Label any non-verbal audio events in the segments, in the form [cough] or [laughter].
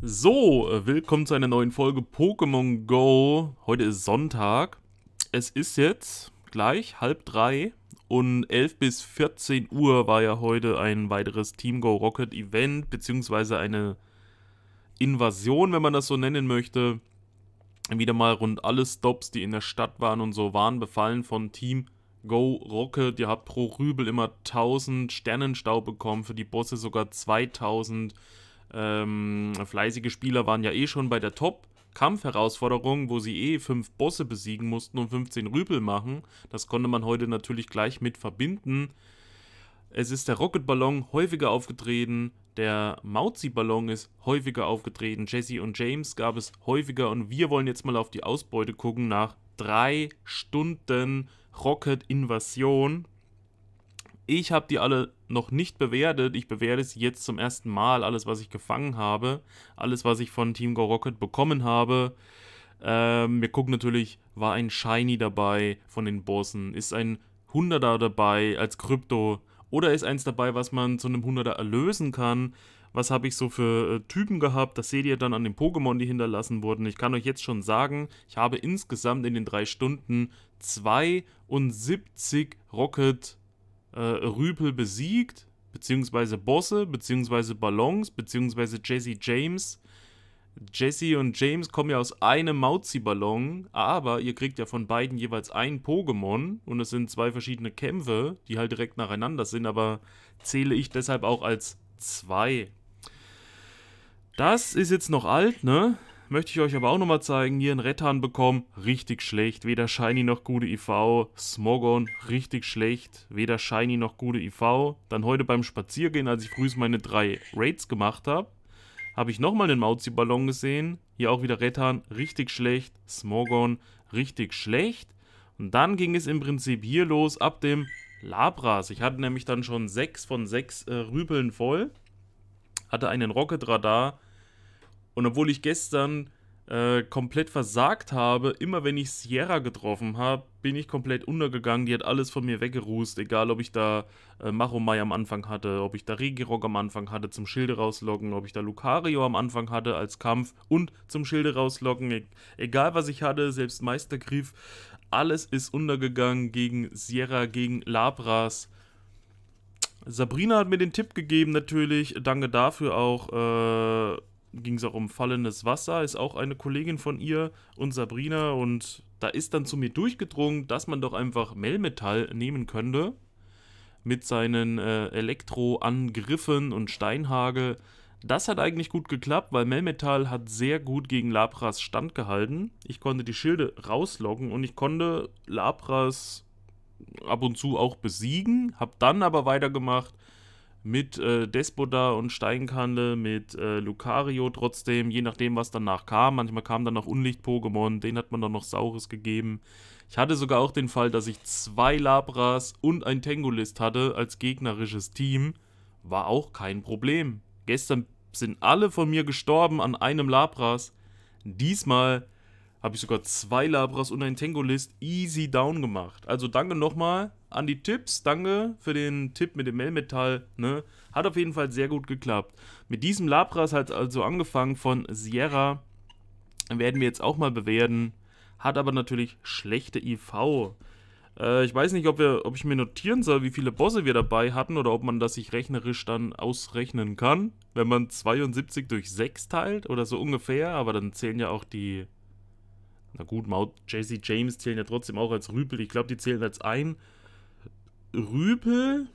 So, äh, willkommen zu einer neuen Folge Pokémon Go. Heute ist Sonntag. Es ist jetzt gleich halb drei und 11 bis 14 Uhr war ja heute ein weiteres Team Go Rocket Event, beziehungsweise eine Invasion, wenn man das so nennen möchte. Wieder mal rund alle Stops, die in der Stadt waren und so, waren befallen von Team Go Rocket. Ihr habt pro Rübel immer 1000 Sternenstau bekommen, für die Bosse sogar 2000 Sternenstau ähm, fleißige Spieler waren ja eh schon bei der Top. kampf herausforderung wo sie eh fünf Bosse besiegen mussten und 15 Rüpel machen. Das konnte man heute natürlich gleich mit verbinden. Es ist der Rocketballon häufiger aufgetreten, der Mauzi-Ballon ist häufiger aufgetreten, Jesse und James gab es häufiger und wir wollen jetzt mal auf die Ausbeute gucken nach drei Stunden Rocket-Invasion. Ich habe die alle noch nicht bewertet. Ich bewerte sie jetzt zum ersten Mal. Alles, was ich gefangen habe, alles, was ich von Team Go Rocket bekommen habe. Ähm, wir gucken natürlich, war ein Shiny dabei von den Bossen? Ist ein 100er dabei als Krypto? Oder ist eins dabei, was man zu einem 100er erlösen kann? Was habe ich so für äh, Typen gehabt? Das seht ihr dann an den Pokémon, die hinterlassen wurden. Ich kann euch jetzt schon sagen, ich habe insgesamt in den drei Stunden 72 Rocket äh, Rüpel besiegt, beziehungsweise Bosse, beziehungsweise Ballons, beziehungsweise Jesse James. Jesse und James kommen ja aus einem Mauzi-Ballon, aber ihr kriegt ja von beiden jeweils ein Pokémon und es sind zwei verschiedene Kämpfe, die halt direkt nacheinander sind, aber zähle ich deshalb auch als zwei. Das ist jetzt noch alt, ne? Möchte ich euch aber auch nochmal zeigen. Hier einen Rettan bekommen. Richtig schlecht. Weder Shiny noch gute IV. Smogon. Richtig schlecht. Weder Shiny noch gute IV. Dann heute beim Spaziergehen, als ich frühs meine drei Raids gemacht habe, habe ich nochmal einen Mauzi-Ballon gesehen. Hier auch wieder Rettan. Richtig schlecht. Smogon. Richtig schlecht. Und dann ging es im Prinzip hier los ab dem Labras. Ich hatte nämlich dann schon sechs von sechs äh, Rübeln voll. Hatte einen Rocket-Radar und obwohl ich gestern äh, komplett versagt habe, immer wenn ich Sierra getroffen habe, bin ich komplett untergegangen. Die hat alles von mir weggerußt, egal ob ich da äh, Machomai am Anfang hatte, ob ich da Regirock am Anfang hatte zum Schilde rauslocken, ob ich da Lucario am Anfang hatte als Kampf und zum Schilde rauslocken. E egal was ich hatte, selbst Meistergriff, alles ist untergegangen gegen Sierra, gegen Labras. Sabrina hat mir den Tipp gegeben, natürlich. Danke dafür auch. Äh, ging es auch um fallendes Wasser, ist auch eine Kollegin von ihr und Sabrina und da ist dann zu mir durchgedrungen, dass man doch einfach Melmetall nehmen könnte mit seinen äh, Elektroangriffen und Steinhagel. Das hat eigentlich gut geklappt, weil Melmetal hat sehr gut gegen Labras standgehalten. Ich konnte die Schilde rauslocken und ich konnte Labras ab und zu auch besiegen, habe dann aber weitergemacht mit äh, Despoda und Steinkandel, mit äh, Lucario trotzdem, je nachdem, was danach kam. Manchmal kam dann noch Unlicht-Pokémon, den hat man dann noch Saures gegeben. Ich hatte sogar auch den Fall, dass ich zwei Labras und ein Tengolist hatte als gegnerisches Team. War auch kein Problem. Gestern sind alle von mir gestorben an einem Labras. Diesmal habe ich sogar zwei Labras und ein Tengolist easy down gemacht. Also danke nochmal an die Tipps. Danke für den Tipp mit dem Melmetall. Ne? Hat auf jeden Fall sehr gut geklappt. Mit diesem Labras hat es also angefangen von Sierra. Werden wir jetzt auch mal bewerten. Hat aber natürlich schlechte IV. Äh, ich weiß nicht, ob, wir, ob ich mir notieren soll, wie viele Bosse wir dabei hatten oder ob man das sich rechnerisch dann ausrechnen kann. Wenn man 72 durch 6 teilt oder so ungefähr. Aber dann zählen ja auch die na gut, Maut, Jesse James zählen ja trotzdem auch als Rüpel. Ich glaube, die zählen als ein. Rüpel,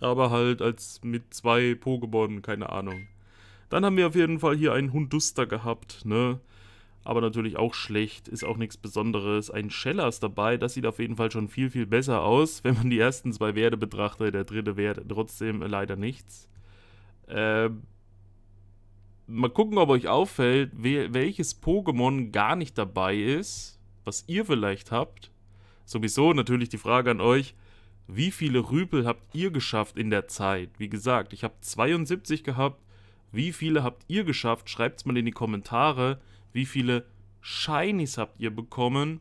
aber halt als mit zwei Pokémon, keine Ahnung. Dann haben wir auf jeden Fall hier einen Hunduster gehabt, ne? Aber natürlich auch schlecht, ist auch nichts Besonderes. Ein Shellers dabei, das sieht auf jeden Fall schon viel, viel besser aus, wenn man die ersten zwei Werte betrachtet. Der dritte Wert trotzdem leider nichts. Ähm, mal gucken, ob euch auffällt, welches Pokémon gar nicht dabei ist, was ihr vielleicht habt. Sowieso natürlich die Frage an euch, wie viele Rüpel habt ihr geschafft in der Zeit? Wie gesagt, ich habe 72 gehabt. Wie viele habt ihr geschafft? Schreibt es mal in die Kommentare. Wie viele Shinies habt ihr bekommen?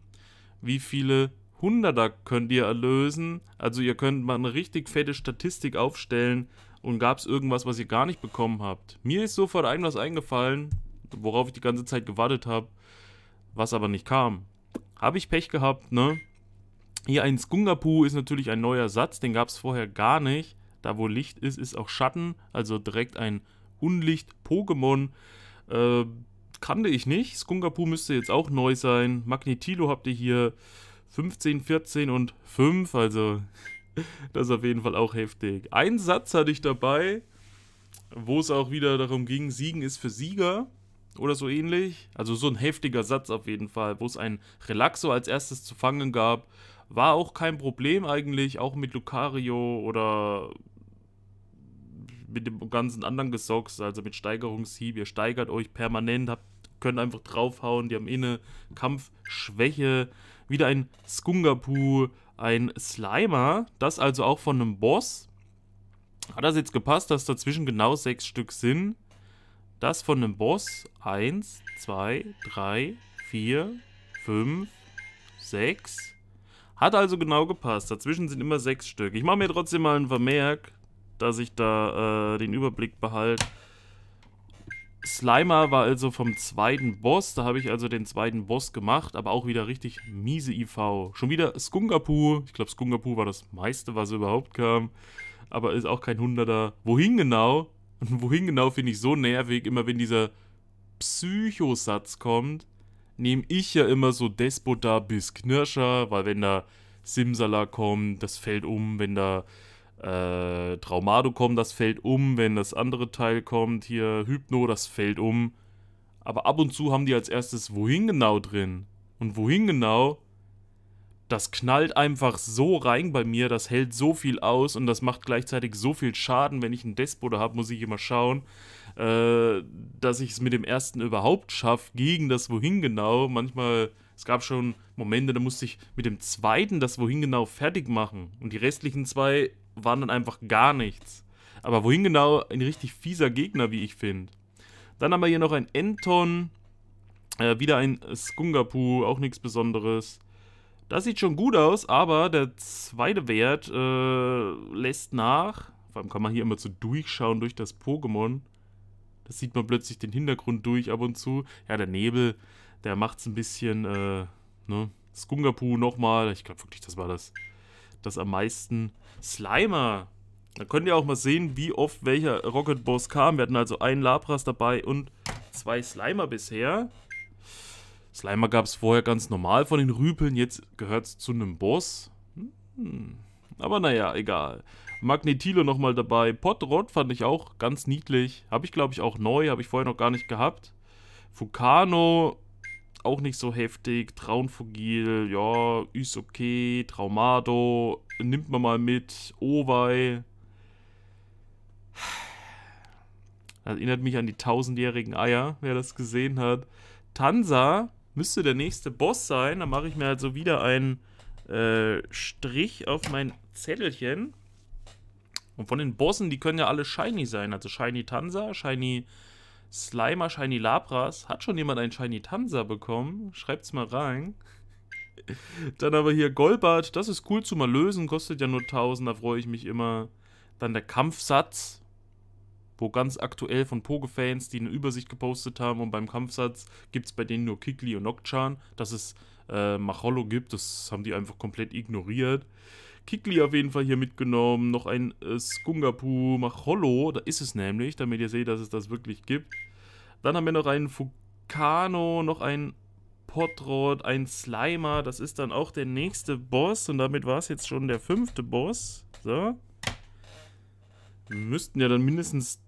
Wie viele Hunderter könnt ihr erlösen? Also ihr könnt mal eine richtig fette Statistik aufstellen. Und gab es irgendwas, was ihr gar nicht bekommen habt? Mir ist sofort ein was eingefallen, worauf ich die ganze Zeit gewartet habe, was aber nicht kam. Habe ich Pech gehabt, ne? Hier ein Skungapu ist natürlich ein neuer Satz, den gab es vorher gar nicht. Da wo Licht ist, ist auch Schatten, also direkt ein Unlicht-Pokémon. Äh, kannte ich nicht. Skungapu müsste jetzt auch neu sein. Magnetilo habt ihr hier 15, 14 und 5, also [laughs] das ist auf jeden Fall auch heftig. Einen Satz hatte ich dabei, wo es auch wieder darum ging, Siegen ist für Sieger oder so ähnlich. Also so ein heftiger Satz auf jeden Fall, wo es ein Relaxo als erstes zu fangen gab war auch kein Problem eigentlich, auch mit Lucario oder mit dem ganzen anderen Gesocks, also mit Steigerungshieb. Ihr steigert euch permanent, habt, könnt einfach draufhauen, die haben eh inne Kampfschwäche. Wieder ein Skungapu, ein Slimer, das also auch von einem Boss. Hat das jetzt gepasst, dass dazwischen genau sechs Stück sind? Das von einem Boss. Eins, zwei, drei, vier, fünf, sechs, hat also genau gepasst. Dazwischen sind immer sechs Stück. Ich mache mir trotzdem mal einen Vermerk, dass ich da äh, den Überblick behalte. Slimer war also vom zweiten Boss. Da habe ich also den zweiten Boss gemacht, aber auch wieder richtig miese IV. Schon wieder Skungapu. Ich glaube, Skungapu war das meiste, was überhaupt kam. Aber ist auch kein Hunderter. Wohin genau? Und [laughs] wohin genau finde ich so nervig, immer wenn dieser Psychosatz kommt nehme ich ja immer so da bis Knirscher, weil wenn da Simsala kommt, das fällt um, wenn da äh, Traumado kommt, das fällt um, wenn das andere Teil kommt, hier Hypno, das fällt um. Aber ab und zu haben die als erstes wohin genau drin. Und wohin genau, das knallt einfach so rein bei mir, das hält so viel aus und das macht gleichzeitig so viel Schaden. Wenn ich einen Despota habe, muss ich immer schauen, äh, dass ich es mit dem ersten überhaupt schaffe, gegen das Wohin genau. Manchmal, es gab schon Momente, da musste ich mit dem zweiten das Wohin genau fertig machen. Und die restlichen zwei waren dann einfach gar nichts. Aber Wohin genau ein richtig fieser Gegner, wie ich finde. Dann haben wir hier noch ein Enton. Äh, wieder ein Skungapu, auch nichts Besonderes. Das sieht schon gut aus, aber der zweite Wert äh, lässt nach. Vor allem kann man hier immer so durchschauen durch das Pokémon. Das sieht man plötzlich den Hintergrund durch ab und zu. Ja, der Nebel, der macht es ein bisschen, äh, ne? Skungapu nochmal. Ich glaube wirklich, das war das, das am meisten. Slimer. Da könnt ihr auch mal sehen, wie oft welcher Rocket Boss kam. Wir hatten also einen Labras dabei und zwei Slimer bisher. Slimer gab es vorher ganz normal von den Rüpeln, jetzt gehört es zu einem Boss. Hm. Aber naja, egal. Magnetilo nochmal dabei. Potrod fand ich auch ganz niedlich. Habe ich, glaube ich, auch neu. Habe ich vorher noch gar nicht gehabt. Vulcano auch nicht so heftig. Traunfugil, ja, ist okay. Traumado, nimmt man mal mit. Owei. Das erinnert mich an die tausendjährigen Eier, wer das gesehen hat. Tansa müsste der nächste Boss sein. Da mache ich mir also wieder einen äh, Strich auf mein Zettelchen. Und von den Bossen, die können ja alle shiny sein. Also shiny Tansa, shiny Slimer, shiny Labras. Hat schon jemand einen shiny Tansa bekommen? Schreibt's mal rein. [laughs] Dann aber hier Golbart, das ist cool zu mal lösen, kostet ja nur 1000, da freue ich mich immer. Dann der Kampfsatz, wo ganz aktuell von Poke-Fans, die eine Übersicht gepostet haben und beim Kampfsatz gibt es bei denen nur Kikli und Nokchan, dass es äh, Macholo gibt, das haben die einfach komplett ignoriert. Kikli auf jeden Fall hier mitgenommen. Noch ein äh, Skungapu Macholo. Da ist es nämlich, damit ihr seht, dass es das wirklich gibt. Dann haben wir noch einen Fukano, noch einen Potrod, einen Slimer. Das ist dann auch der nächste Boss. Und damit war es jetzt schon der fünfte Boss. So. Wir müssten ja dann mindestens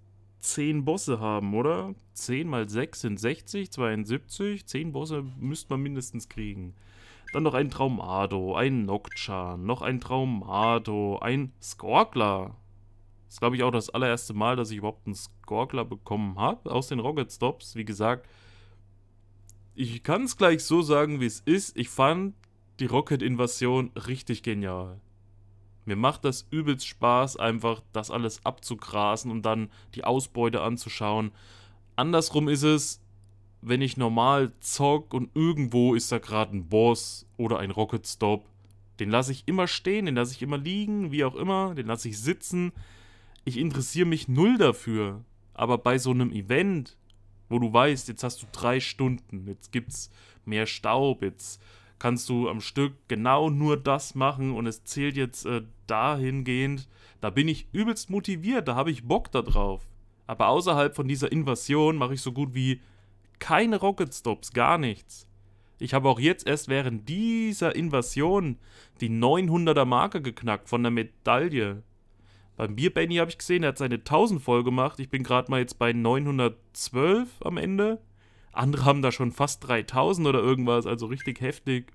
10 Bosse haben, oder? 10 mal 6 sind 60, 72. 10 Bosse müsste man mindestens kriegen. Dann noch ein Traumado, ein Nocturne, noch ein Traumado, ein Skorgler. Das ist, glaube ich, auch das allererste Mal, dass ich überhaupt einen Skorgler bekommen habe aus den Rocket Stops. Wie gesagt, ich kann es gleich so sagen, wie es ist. Ich fand die Rocket-Invasion richtig genial. Mir macht das übelst Spaß, einfach das alles abzugrasen und dann die Ausbeute anzuschauen. Andersrum ist es, wenn ich normal zock und irgendwo ist da gerade ein Boss oder ein Rocket Stop, den lasse ich immer stehen, den lasse ich immer liegen, wie auch immer, den lasse ich sitzen. Ich interessiere mich null dafür. Aber bei so einem Event, wo du weißt, jetzt hast du drei Stunden, jetzt gibt's mehr Staub, jetzt kannst du am Stück genau nur das machen und es zählt jetzt äh, dahingehend, da bin ich übelst motiviert, da habe ich Bock da drauf. Aber außerhalb von dieser Invasion mache ich so gut wie keine Rocket Stops, gar nichts. Ich habe auch jetzt erst während dieser Invasion die 900er Marke geknackt von der Medaille. Beim Bier Benny habe ich gesehen, er hat seine 1000 voll gemacht. Ich bin gerade mal jetzt bei 912 am Ende. Andere haben da schon fast 3000 oder irgendwas, also richtig heftig.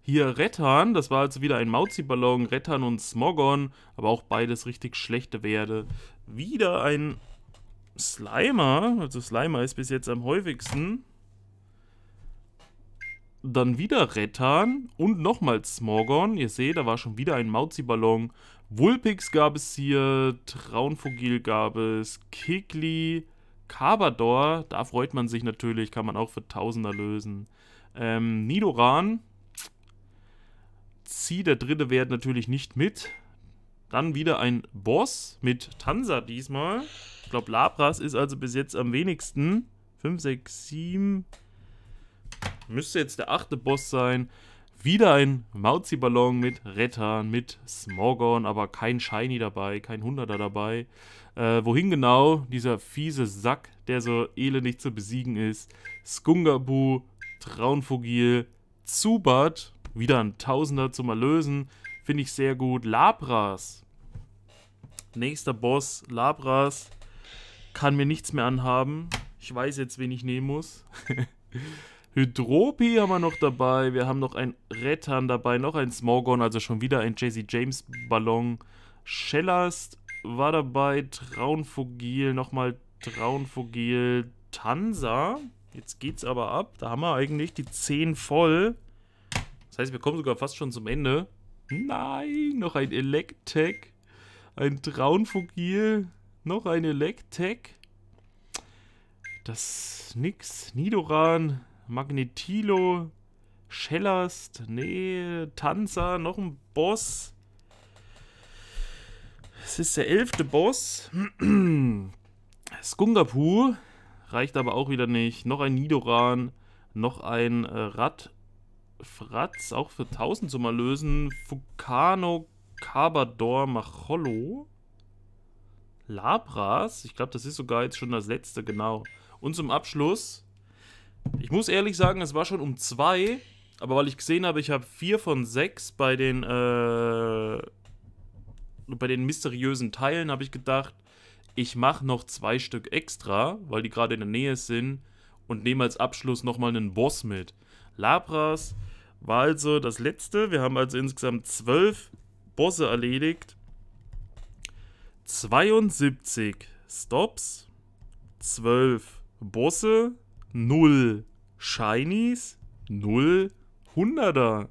Hier Rettan, das war also wieder ein Mauzi-Ballon, Rettan und Smogon, aber auch beides richtig schlechte Werte. Wieder ein Slimer, also Slimer ist bis jetzt am häufigsten. Dann wieder Rettan und nochmal Smorgon. Ihr seht, da war schon wieder ein Mauzi-Ballon. Wulpix gab es hier, Traunfugil gab es, Kikli, Kabador. Da freut man sich natürlich, kann man auch für Tausender lösen. Ähm, Nidoran. Zieh der dritte Wert natürlich nicht mit. Dann wieder ein Boss mit Tansa diesmal glaube, Labras ist also bis jetzt am wenigsten. 5, 6, 7. Müsste jetzt der achte Boss sein. Wieder ein Mauzi-Ballon mit Rettern, mit Smorgon, aber kein Shiny dabei, kein Hunderter dabei. Äh, wohin genau? Dieser fiese Sack, der so elendig zu besiegen ist. Skungabu, Traunfugil, Zubat, wieder ein Tausender zum Erlösen. Finde ich sehr gut. Labras. Nächster Boss, Labras kann mir nichts mehr anhaben. Ich weiß jetzt, wen ich nehmen muss. [laughs] Hydropi haben wir noch dabei. Wir haben noch ein Rettern dabei, noch ein Smogon, also schon wieder ein JC James Ballon. Schellast war dabei, Traunvogel, nochmal Traunvogel, Tansa. Jetzt geht's aber ab. Da haben wir eigentlich die 10 voll. Das heißt, wir kommen sogar fast schon zum Ende. Nein, noch ein Electek, ein Traunvogel, noch eine Lectech. Das nix. Nidoran, Magnetilo, Schellast, nee, Tanzer, noch ein Boss. Es ist der elfte Boss. [clears throat] Skungapu reicht aber auch wieder nicht. Noch ein Nidoran, noch ein äh, Radfratz, auch für 1000 zum Erlösen. Fukano, Kabador, Macholo. Labras. Ich glaube, das ist sogar jetzt schon das letzte, genau. Und zum Abschluss, ich muss ehrlich sagen, es war schon um zwei, aber weil ich gesehen habe, ich habe vier von sechs bei den, äh, bei den mysteriösen Teilen, habe ich gedacht, ich mache noch zwei Stück extra, weil die gerade in der Nähe sind und nehme als Abschluss nochmal einen Boss mit. Labras war also das letzte. Wir haben also insgesamt zwölf Bosse erledigt. 72 Stops, 12 Bosse, 0 Shinies, 0 Hunderter.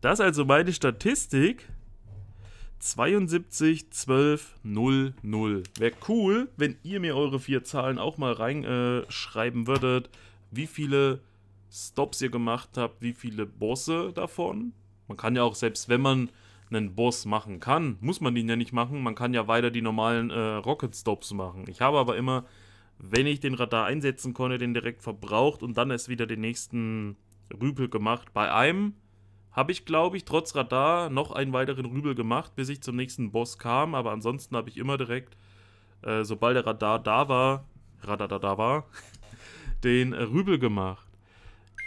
Das ist also meine Statistik. 72 12 0 0. Wäre cool, wenn ihr mir eure vier Zahlen auch mal reinschreiben äh, würdet, wie viele Stops ihr gemacht habt, wie viele Bosse davon. Man kann ja auch, selbst wenn man einen Boss machen kann, muss man den ja nicht machen. Man kann ja weiter die normalen äh, Rocket Stops machen. Ich habe aber immer, wenn ich den Radar einsetzen konnte, den direkt verbraucht und dann erst wieder den nächsten Rübel gemacht. Bei einem habe ich, glaube ich, trotz Radar noch einen weiteren Rübel gemacht, bis ich zum nächsten Boss kam. Aber ansonsten habe ich immer direkt, äh, sobald der Radar da war, Radar da, da war, [laughs] den äh, Rübel gemacht.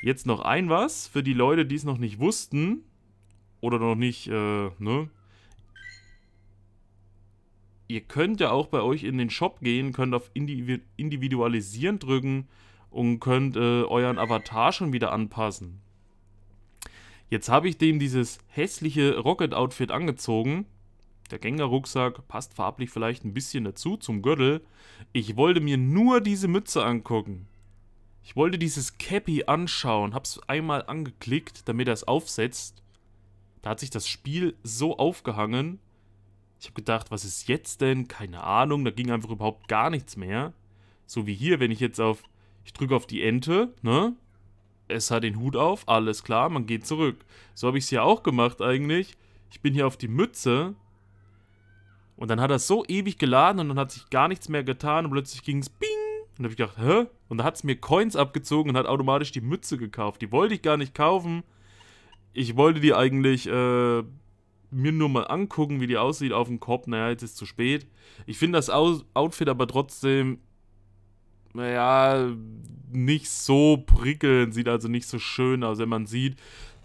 Jetzt noch ein was für die Leute, die es noch nicht wussten oder noch nicht, äh, ne? Ihr könnt ja auch bei euch in den Shop gehen, könnt auf Individualisieren drücken und könnt äh, euren Avatar schon wieder anpassen. Jetzt habe ich dem dieses hässliche Rocket-Outfit angezogen. Der Gänger-Rucksack passt farblich vielleicht ein bisschen dazu zum Gürtel. Ich wollte mir nur diese Mütze angucken. Ich wollte dieses Cappy anschauen, hab's einmal angeklickt, damit er es aufsetzt. Da hat sich das Spiel so aufgehangen. Ich habe gedacht, was ist jetzt denn? Keine Ahnung. Da ging einfach überhaupt gar nichts mehr. So wie hier, wenn ich jetzt auf... Ich drücke auf die Ente, ne? Es hat den Hut auf, alles klar, man geht zurück. So habe ich es hier auch gemacht eigentlich. Ich bin hier auf die Mütze. Und dann hat das so ewig geladen und dann hat sich gar nichts mehr getan und plötzlich ging es bing. Und da habe ich gedacht, hä? Und da hat es mir Coins abgezogen und hat automatisch die Mütze gekauft. Die wollte ich gar nicht kaufen ich wollte die eigentlich äh, mir nur mal angucken, wie die aussieht auf dem Kopf. Naja, jetzt ist es zu spät. Ich finde das Outfit aber trotzdem, naja, nicht so prickelnd. Sieht also nicht so schön aus, wenn man sieht,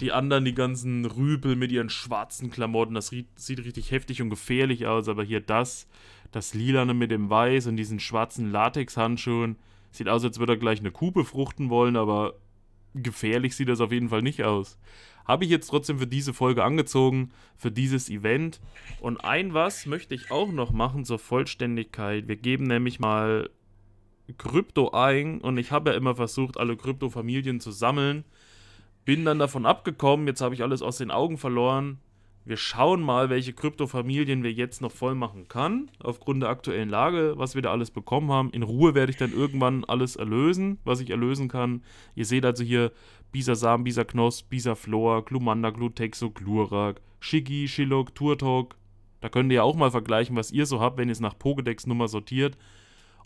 die anderen, die ganzen Rübel mit ihren schwarzen Klamotten. Das sieht richtig heftig und gefährlich aus. Aber hier das, das Lilane mit dem Weiß und diesen schwarzen Latex-Handschuhen. Sieht aus, als würde er gleich eine Kuh befruchten wollen, aber gefährlich sieht das auf jeden Fall nicht aus. Habe ich jetzt trotzdem für diese Folge angezogen, für dieses Event. Und ein was möchte ich auch noch machen zur Vollständigkeit. Wir geben nämlich mal Krypto ein und ich habe ja immer versucht, alle Krypto-Familien zu sammeln. Bin dann davon abgekommen, jetzt habe ich alles aus den Augen verloren. Wir schauen mal, welche Kryptofamilien wir jetzt noch voll machen können, aufgrund der aktuellen Lage, was wir da alles bekommen haben. In Ruhe werde ich dann irgendwann alles erlösen, was ich erlösen kann. Ihr seht also hier Bisa Sam, Bisa Knoss, Bisa Flor, Glumanda, Glutexo, Glurak, Shigi, Shilok, Turtok. Da könnt ihr ja auch mal vergleichen, was ihr so habt, wenn ihr es nach Pokédex-Nummer sortiert.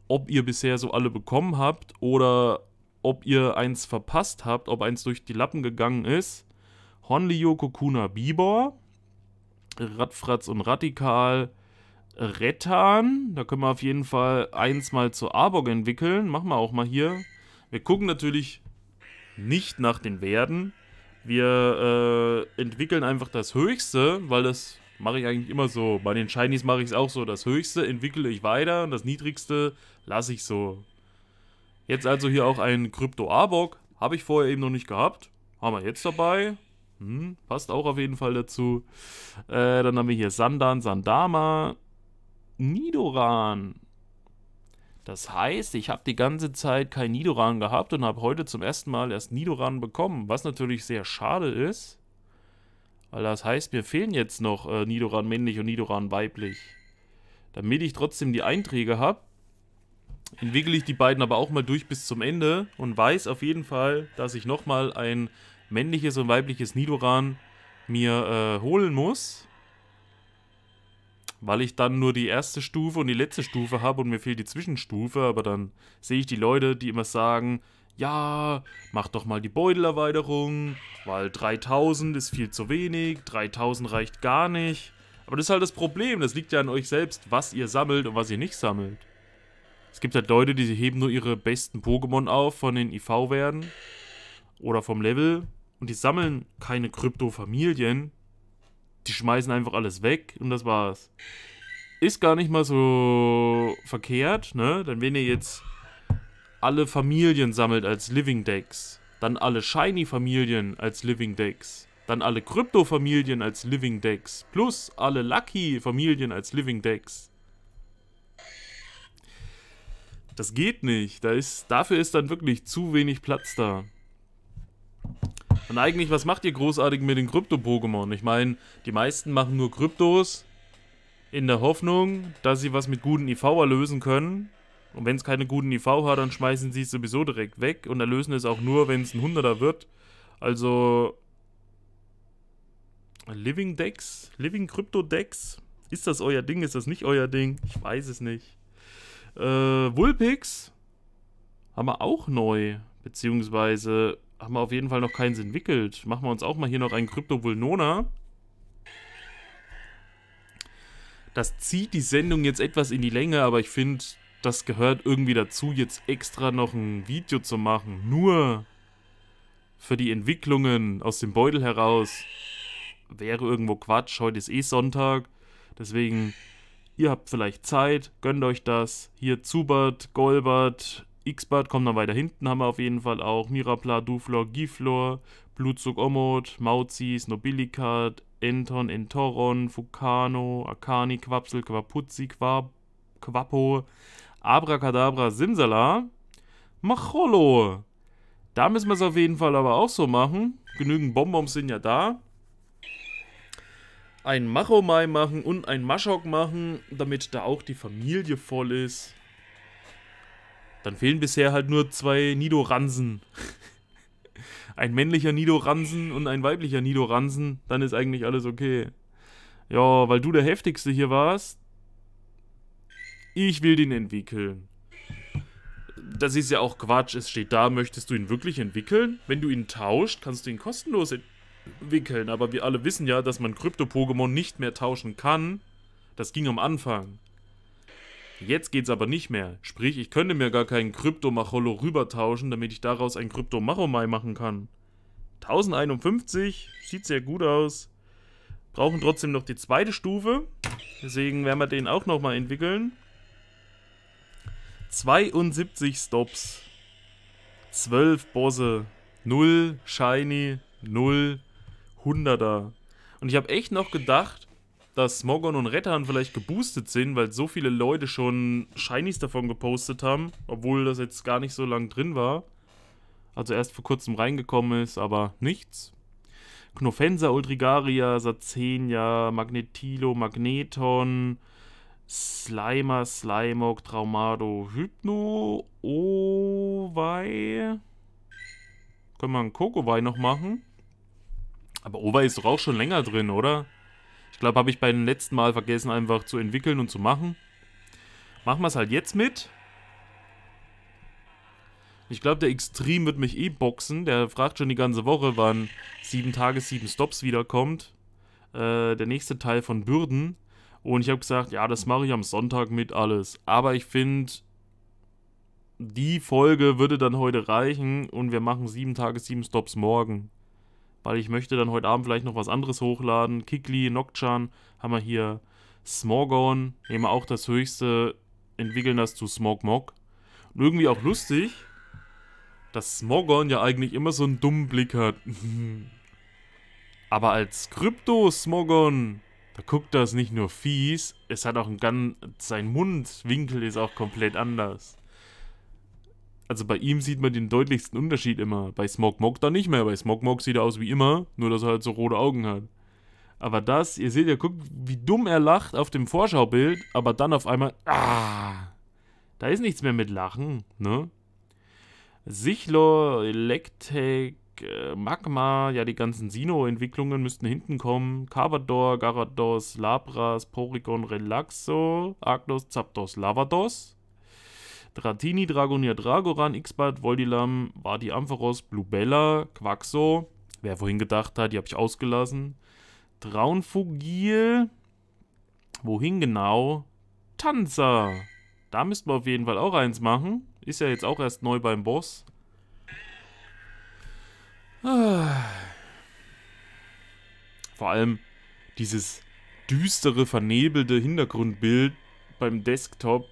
Ob ihr bisher so alle bekommen habt oder ob ihr eins verpasst habt, ob eins durch die Lappen gegangen ist. Honlio, Kokuna, Bibor. Radfratz und Radikal Rettan. Da können wir auf jeden Fall eins mal zu Arbog entwickeln. Machen wir auch mal hier. Wir gucken natürlich nicht nach den Werten. Wir äh, entwickeln einfach das Höchste, weil das mache ich eigentlich immer so. Bei den Shinies mache ich es auch so. Das Höchste entwickle ich weiter und das Niedrigste lasse ich so. Jetzt also hier auch ein Krypto-Arbok. Habe ich vorher eben noch nicht gehabt. Haben wir jetzt dabei. Hm, passt auch auf jeden Fall dazu. Äh, dann haben wir hier Sandan, Sandama, Nidoran. Das heißt, ich habe die ganze Zeit kein Nidoran gehabt und habe heute zum ersten Mal erst Nidoran bekommen, was natürlich sehr schade ist. Weil das heißt, mir fehlen jetzt noch äh, Nidoran männlich und Nidoran weiblich. Damit ich trotzdem die Einträge habe, entwickle ich die beiden aber auch mal durch bis zum Ende und weiß auf jeden Fall, dass ich nochmal ein männliches und weibliches Nidoran mir äh, holen muss. Weil ich dann nur die erste Stufe und die letzte Stufe habe und mir fehlt die Zwischenstufe. Aber dann sehe ich die Leute, die immer sagen, ja, mach doch mal die Beutelerweiterung, weil 3000 ist viel zu wenig, 3000 reicht gar nicht. Aber das ist halt das Problem, das liegt ja an euch selbst, was ihr sammelt und was ihr nicht sammelt. Es gibt halt Leute, die heben nur ihre besten Pokémon auf von den iv werden oder vom Level und die sammeln keine Kryptofamilien. Die schmeißen einfach alles weg und das war's. Ist gar nicht mal so verkehrt, ne? Denn wenn ihr jetzt alle Familien sammelt als Living Decks, dann alle Shiny Familien als Living Decks, dann alle Krypto-Familien als Living Decks, plus alle Lucky-Familien als Living Decks. Das geht nicht. Da ist, dafür ist dann wirklich zu wenig Platz da. Und eigentlich, was macht ihr großartig mit den Krypto-Pokémon? Ich meine, die meisten machen nur Kryptos in der Hoffnung, dass sie was mit guten IV erlösen können. Und wenn es keine guten IV hat, dann schmeißen sie es sowieso direkt weg und erlösen es auch nur, wenn es ein 100er wird. Also Living Decks, Living Crypto Decks. Ist das euer Ding? Ist das nicht euer Ding? Ich weiß es nicht. Äh, Vulpix haben wir auch neu. Beziehungsweise haben wir auf jeden Fall noch keins entwickelt. Machen wir uns auch mal hier noch einen Krypto-Vulnona. Das zieht die Sendung jetzt etwas in die Länge, aber ich finde, das gehört irgendwie dazu, jetzt extra noch ein Video zu machen. Nur für die Entwicklungen aus dem Beutel heraus. Wäre irgendwo Quatsch. Heute ist eh Sonntag. Deswegen, ihr habt vielleicht Zeit. Gönnt euch das. Hier Zubert, Golbert, x bart kommt dann weiter hinten, haben wir auf jeden Fall auch Mirapla, Duflor, Giflor, Blutzug Omot, Mauzis, Nobilikat, Enton, Entoron, Fukano, Akani, Quapsel, Quapuzzi, Quapo, Abracadabra, Simsala, Macholo. Da müssen wir es auf jeden Fall aber auch so machen. Genügend Bonbons sind ja da. Ein Machomai machen und ein Maschok machen, damit da auch die Familie voll ist. Dann fehlen bisher halt nur zwei Nidoransen. [laughs] ein männlicher Nidoransen und ein weiblicher Nidoransen, dann ist eigentlich alles okay. Ja, weil du der Heftigste hier warst. Ich will den entwickeln. Das ist ja auch Quatsch. Es steht da, möchtest du ihn wirklich entwickeln? Wenn du ihn tauscht, kannst du ihn kostenlos entwickeln. Aber wir alle wissen ja, dass man Krypto-Pokémon nicht mehr tauschen kann. Das ging am Anfang. Jetzt geht's aber nicht mehr. Sprich, ich könnte mir gar keinen Kryptomacholo rübertauschen, damit ich daraus ein Kryptomachomai machen kann. 1051, sieht sehr gut aus. Brauchen trotzdem noch die zweite Stufe. Deswegen werden wir den auch nochmal entwickeln. 72 Stops. 12 Bosse. 0 Shiny. 0 Hunderter. Und ich habe echt noch gedacht, dass Morgon und Rettern vielleicht geboostet sind, weil so viele Leute schon Shinies davon gepostet haben, obwohl das jetzt gar nicht so lang drin war. Also erst vor kurzem reingekommen ist, aber nichts. Knofensa, Ultrigaria, Sazenia, Magnetilo, Magneton, Slimer, Slimog, Traumado, Hypno, Owei. Können wir einen Kokowei noch machen? Aber Owei ist doch auch schon länger drin, oder? Ich glaube, habe ich beim letzten Mal vergessen, einfach zu entwickeln und zu machen. Machen wir es halt jetzt mit. Ich glaube, der Extrem wird mich eh boxen. Der fragt schon die ganze Woche, wann 7 Tage, 7 Stops wiederkommt. Äh, der nächste Teil von Bürden. Und ich habe gesagt, ja, das mache ich am Sonntag mit alles. Aber ich finde, die Folge würde dann heute reichen und wir machen 7 Tage, 7 Stops morgen weil ich möchte dann heute Abend vielleicht noch was anderes hochladen. Kikli, Nokchan haben wir hier. Smorgon nehmen wir auch das höchste, entwickeln das zu Smogmog. Und irgendwie auch lustig, dass Smorgon ja eigentlich immer so einen dummen Blick hat. [laughs] Aber als Krypto-Smogon, da guckt das nicht nur fies, es hat auch einen ganz, sein Mundwinkel ist auch komplett anders also bei ihm sieht man den deutlichsten Unterschied immer. Bei Smog Mog dann nicht mehr. Bei Smog Mog sieht er aus wie immer, nur dass er halt so rote Augen hat. Aber das, ihr seht ja, guckt, wie dumm er lacht auf dem Vorschaubild, aber dann auf einmal, ah, da ist nichts mehr mit Lachen, ne? Sichlor, Electek, äh, Magma, ja, die ganzen Sino-Entwicklungen müssten hinten kommen. Cavador, Garados, Labras, Porygon, Relaxo, Agnos, Zapdos, Lavados. Dratini, Dragonia, Dragoran, x Xbat, Voldilam, Vadi Ampharos, Blubella, Quaxo. Wer vorhin gedacht hat, die habe ich ausgelassen. Traunfugil. Wohin genau? Tanzer. Da müssten wir auf jeden Fall auch eins machen. Ist ja jetzt auch erst neu beim Boss. Vor allem dieses düstere, vernebelte Hintergrundbild beim Desktop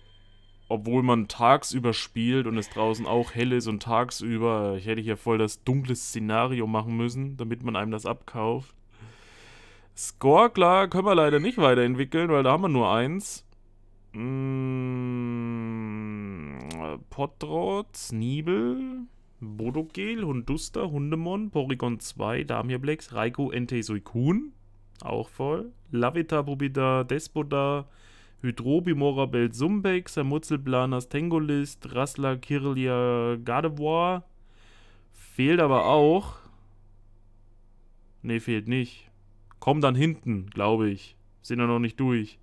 obwohl man tagsüber spielt und es draußen auch hell ist und tagsüber, ich hätte hier voll das dunkle Szenario machen müssen, damit man einem das abkauft. Score, klar, können wir leider nicht weiterentwickeln, weil da haben wir nur eins. Mmh, Potrot, Nibel, Bodogel, Hunduster, Hundemon, Porygon 2, Damirbleks, Raikou, Entei, Suikun, auch voll. Lavita, Bubida, Despoda, Hydrobi, Morabel, Sumbek, Samutzel, Tengolist, Rassler, Kirlia, Gardevoir. Fehlt aber auch. Ne, fehlt nicht. Kommen dann hinten, glaube ich. Sind ja noch nicht durch.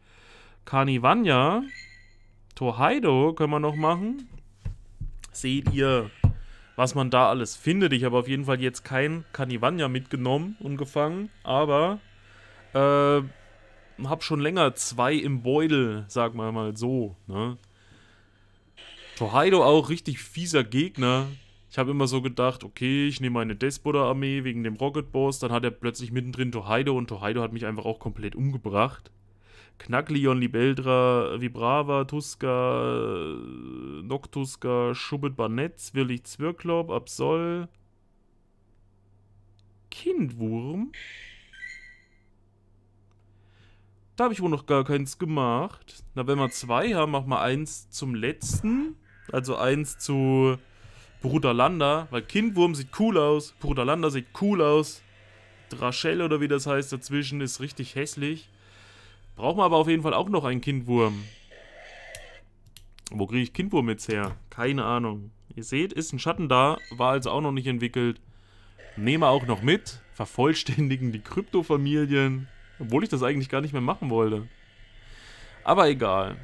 Carnivania. Tohaido können wir noch machen. Seht ihr, was man da alles findet. Ich habe auf jeden Fall jetzt kein Carnivania mitgenommen und gefangen. Aber äh, hab schon länger zwei im Beutel, sag mal mal so. Ne? Torhaido auch richtig fieser Gegner. Ich habe immer so gedacht, okay, ich nehme meine Despoter-Armee wegen dem Rocket Boss. Dann hat er plötzlich mittendrin Torhaido und Torhaido hat mich einfach auch komplett umgebracht. Knacklion, Libeldra, Vibrava, Tuska, Noctuska, Schubbet, Barnett, Willig, Zwirklop, Absol, Kindwurm. Da habe ich wohl noch gar keins gemacht. Na, wenn wir zwei haben, machen wir eins zum letzten. Also eins zu Bruderlanda. Weil Kindwurm sieht cool aus. Bruderlanda sieht cool aus. Draschell oder wie das heißt dazwischen ist richtig hässlich. Brauchen wir aber auf jeden Fall auch noch einen Kindwurm. Wo kriege ich Kindwurm jetzt her? Keine Ahnung. Ihr seht, ist ein Schatten da, war also auch noch nicht entwickelt. Nehmen wir auch noch mit, vervollständigen die Kryptofamilien. Obwohl ich das eigentlich gar nicht mehr machen wollte. Aber egal.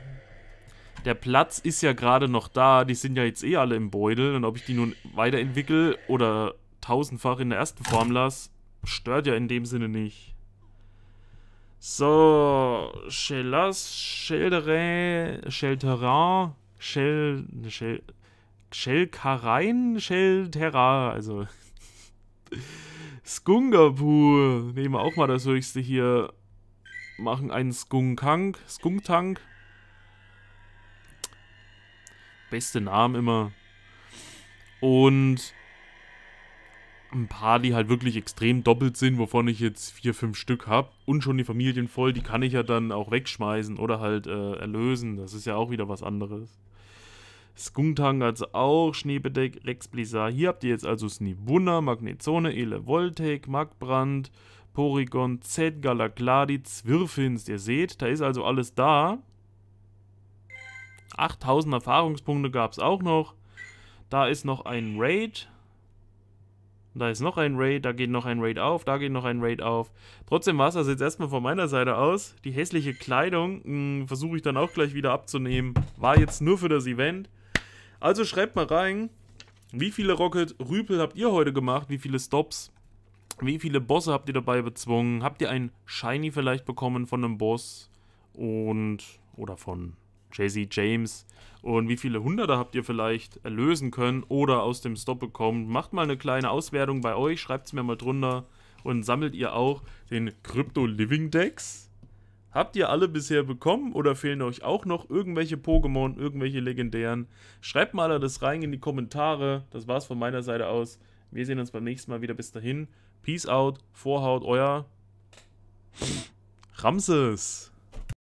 Der Platz ist ja gerade noch da. Die sind ja jetzt eh alle im Beutel. Und ob ich die nun weiterentwickle oder tausendfach in der ersten Form lasse, stört ja in dem Sinne nicht. So, Chelas, Cheldere, Chelterin, Chel, ne, Chel, Chelkarein, Chelterra, also Skungabu. Nehmen wir auch mal das höchste hier. Machen einen Skunkank. Skunktank. Beste Namen immer. Und ein paar, die halt wirklich extrem doppelt sind, wovon ich jetzt vier, fünf Stück habe. Und schon die Familien voll, die kann ich ja dann auch wegschmeißen oder halt äh, erlösen. Das ist ja auch wieder was anderes hat es auch, Schneebedeck, Rexblizar. Hier habt ihr jetzt also Snibunna, Magnezone, Voltec, Magbrand, Porygon, Z, Galagladi, Zwirfins. Ihr seht, da ist also alles da. 8000 Erfahrungspunkte gab es auch noch. Da ist noch ein Raid. Da ist noch ein Raid, da geht noch ein Raid auf, da geht noch ein Raid auf. Trotzdem war es das jetzt erstmal von meiner Seite aus. Die hässliche Kleidung hm, versuche ich dann auch gleich wieder abzunehmen. War jetzt nur für das Event. Also schreibt mal rein, wie viele Rocket Rüpel habt ihr heute gemacht? Wie viele Stops? Wie viele Bosse habt ihr dabei bezwungen? Habt ihr ein Shiny vielleicht bekommen von einem Boss? Und. Oder von Jay-Z James? Und wie viele Hunderte habt ihr vielleicht erlösen können oder aus dem Stop bekommen? Macht mal eine kleine Auswertung bei euch, schreibt es mir mal drunter. Und sammelt ihr auch den Crypto Living Decks? Habt ihr alle bisher bekommen oder fehlen euch auch noch irgendwelche Pokémon, irgendwelche legendären? Schreibt mal das rein in die Kommentare. Das war's von meiner Seite aus. Wir sehen uns beim nächsten Mal wieder. Bis dahin. Peace out. Vorhaut, euer Ramses. [laughs]